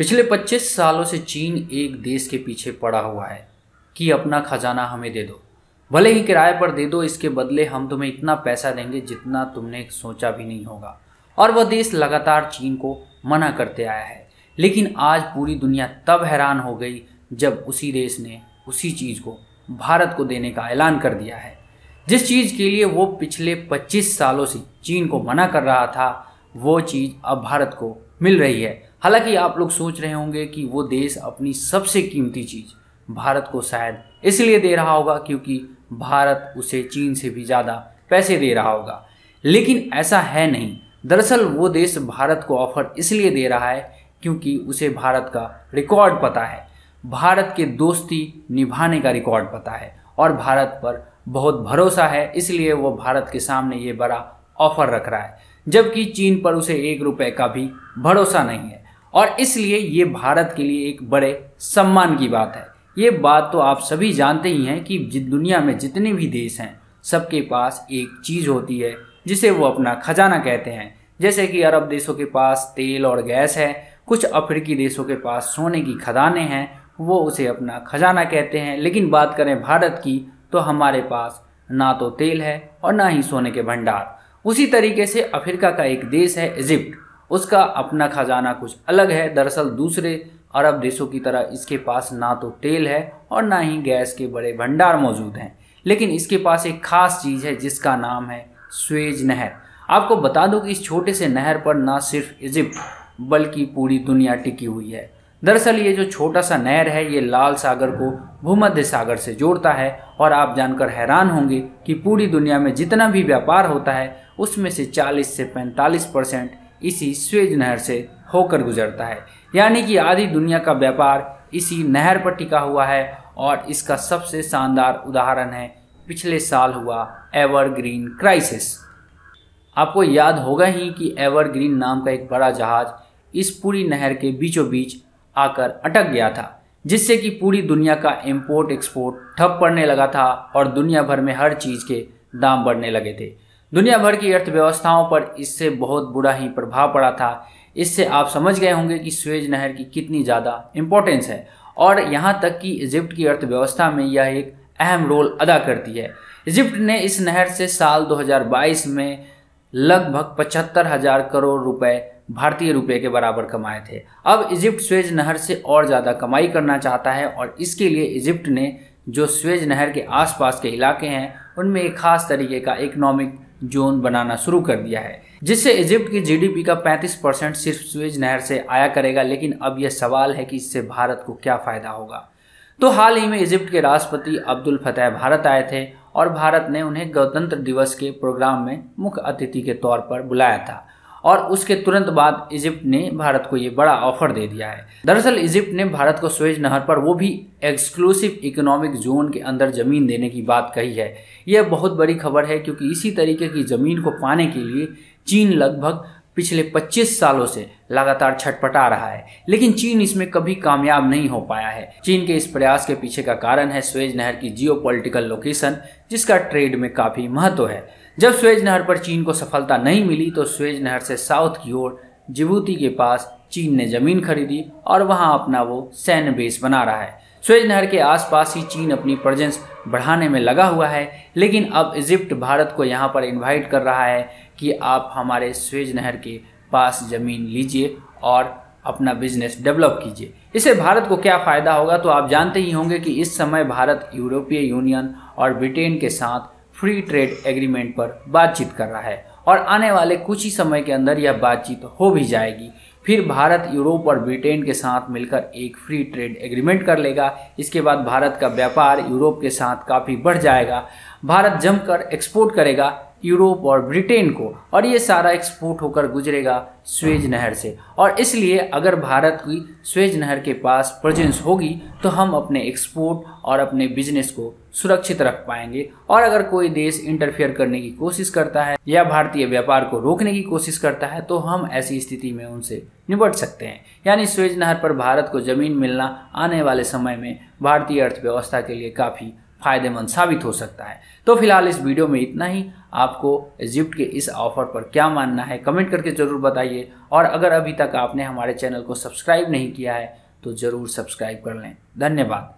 पिछले 25 सालों से चीन एक देश के पीछे पड़ा हुआ है कि अपना खजाना हमें दे दो भले ही किराए पर दे दो इसके बदले हम तुम्हें इतना पैसा देंगे जितना तुमने सोचा भी नहीं होगा और वह देश लगातार चीन को मना करते आया है लेकिन आज पूरी दुनिया तब हैरान हो गई जब उसी देश ने उसी चीज़ को भारत को देने का ऐलान कर दिया है जिस चीज़ के लिए वो पिछले 25 सालों से चीन को मना कर रहा था वो चीज़ अब भारत को मिल रही है हालांकि आप लोग सोच रहे होंगे कि वो देश अपनी सबसे कीमती चीज़ भारत को शायद इसलिए दे रहा होगा क्योंकि भारत उसे चीन से भी ज़्यादा पैसे दे रहा होगा लेकिन ऐसा है नहीं दरअसल वो देश भारत को ऑफर इसलिए दे रहा है क्योंकि उसे भारत का रिकॉर्ड पता है भारत के दोस्ती निभाने का रिकॉर्ड पता है और भारत पर बहुत भरोसा है इसलिए वो भारत के सामने ये बड़ा ऑफर रख रहा है जबकि चीन पर उसे एक रुपए का भी भरोसा नहीं है और इसलिए ये भारत के लिए एक बड़े सम्मान की बात है ये बात तो आप सभी जानते ही हैं कि दुनिया में जितने भी देश हैं सबके पास एक चीज़ होती है जिसे वो अपना खजाना कहते हैं जैसे कि अरब देशों के पास तेल और गैस है कुछ अफ्रीकी देशों के पास सोने की खदानें हैं वो उसे अपना खजाना कहते हैं लेकिन बात करें भारत की तो हमारे पास ना तो तेल है और ना ही सोने के भंडार उसी तरीके से अफ्रीका का एक देश है इजिप्ट उसका अपना खजाना कुछ अलग है दरअसल दूसरे अरब देशों की तरह इसके पास ना तो तेल है और ना ही गैस के बड़े भंडार मौजूद हैं लेकिन इसके पास एक खास चीज़ है जिसका नाम है स्वेज नहर आपको बता दूं कि इस छोटे से नहर पर ना सिर्फ इजिप्ट बल्कि पूरी दुनिया टिकी हुई है दरअसल ये जो छोटा सा नहर है ये लाल सागर को भूमध्य सागर से जोड़ता है और आप जानकर हैरान होंगे कि पूरी दुनिया में जितना भी व्यापार होता है उसमें से 40 से 45 परसेंट इसी स्वेज नहर से होकर गुजरता है यानी कि आधी दुनिया का व्यापार इसी नहर पर टिका हुआ है और इसका सबसे शानदार उदाहरण है पिछले साल हुआ एवरग्रीन क्राइसिस आपको याद होगा ही कि एवरग्रीन नाम का एक बड़ा जहाज इस पूरी नहर के बीचों बीच आकर अटक गया था जिससे कि पूरी दुनिया का इम्पोर्ट एक्सपोर्ट ठप पड़ने लगा था और दुनिया भर में हर चीज़ के दाम बढ़ने लगे थे दुनिया भर की अर्थव्यवस्थाओं पर इससे बहुत बुरा ही प्रभाव पड़ा था इससे आप समझ गए होंगे कि स्वेज नहर की कितनी ज़्यादा इम्पोर्टेंस है और यहाँ तक कि इजिप्ट की अर्थव्यवस्था में यह एक अहम रोल अदा करती है इजिप्ट ने इस नहर से साल 2022 में लगभग पचहत्तर हजार करोड़ रुपए भारतीय रुपए के बराबर कमाए थे अब इजिप्ट स्वेज नहर से और ज़्यादा कमाई करना चाहता है और इसके लिए इजिप्ट ने जो स्वेज नहर के आसपास के इलाके हैं उनमें एक खास तरीके का इकोनॉमिक जोन बनाना शुरू कर दिया है जिससे इजिप्ट की जीडीपी का 35 परसेंट सिर्फ स्वेज नहर से आया करेगा लेकिन अब यह सवाल है कि इससे भारत को क्या फ़ायदा होगा तो हाल ही में इजिप्ट के राष्ट्रपति अब्दुल फतेह भारत आए थे और भारत ने उन्हें गणतंत्र दिवस के प्रोग्राम में मुख्य अतिथि के तौर पर बुलाया था और उसके तुरंत बाद इजिप्ट ने भारत को ये बड़ा ऑफर दे दिया है दरअसल इजिप्ट ने भारत को स्वेज नहर पर वो भी एक्सक्लूसिव इकोनॉमिक जोन के अंदर ज़मीन देने की बात कही है यह बहुत बड़ी खबर है क्योंकि इसी तरीके की ज़मीन को पाने के लिए चीन लगभग पिछले 25 सालों से लगातार छटपटा रहा है लेकिन चीन इसमें कभी कामयाब नहीं हो पाया है चीन के इस प्रयास के पीछे का कारण है स्वेज नहर की जियो लोकेशन जिसका ट्रेड में काफ़ी महत्व है जब स्वेज नहर पर चीन को सफलता नहीं मिली तो स्वेज नहर से साउथ की ओर जिबूती के पास चीन ने ज़मीन खरीदी और वहाँ अपना वो सैन्य बेस बना रहा है स्वेज नहर के आसपास ही चीन अपनी प्रजेंस बढ़ाने में लगा हुआ है लेकिन अब इजिप्ट भारत को यहाँ पर इनवाइट कर रहा है कि आप हमारे स्वेज नहर के पास ज़मीन लीजिए और अपना बिजनेस डेवलप कीजिए इससे भारत को क्या फ़ायदा होगा तो आप जानते ही होंगे कि इस समय भारत यूरोपीय यूनियन और ब्रिटेन के साथ फ्री ट्रेड एग्रीमेंट पर बातचीत कर रहा है और आने वाले कुछ ही समय के अंदर यह बातचीत हो भी जाएगी फिर भारत यूरोप और ब्रिटेन के साथ मिलकर एक फ्री ट्रेड एग्रीमेंट कर लेगा इसके बाद भारत का व्यापार यूरोप के साथ काफ़ी बढ़ जाएगा भारत जमकर एक्सपोर्ट करेगा यूरोप और ब्रिटेन को और ये सारा एक्सपोर्ट होकर गुजरेगा स्वेज नहर से और इसलिए अगर भारत की स्वेज नहर के पास प्रजेंस होगी तो हम अपने एक्सपोर्ट और अपने बिजनेस को सुरक्षित रख पाएंगे और अगर कोई देश इंटरफेयर करने की कोशिश करता है या भारतीय व्यापार को रोकने की कोशिश करता है तो हम ऐसी स्थिति में उनसे निपट सकते हैं यानी स्वेज नहर पर भारत को ज़मीन मिलना आने वाले समय में भारतीय अर्थव्यवस्था के लिए काफ़ी फ़ायदेमंद साबित हो सकता है तो फिलहाल इस वीडियो में इतना ही आपको इजिप्ट के इस ऑफर पर क्या मानना है कमेंट करके ज़रूर बताइए और अगर अभी तक आपने हमारे चैनल को सब्सक्राइब नहीं किया है तो ज़रूर सब्सक्राइब कर लें धन्यवाद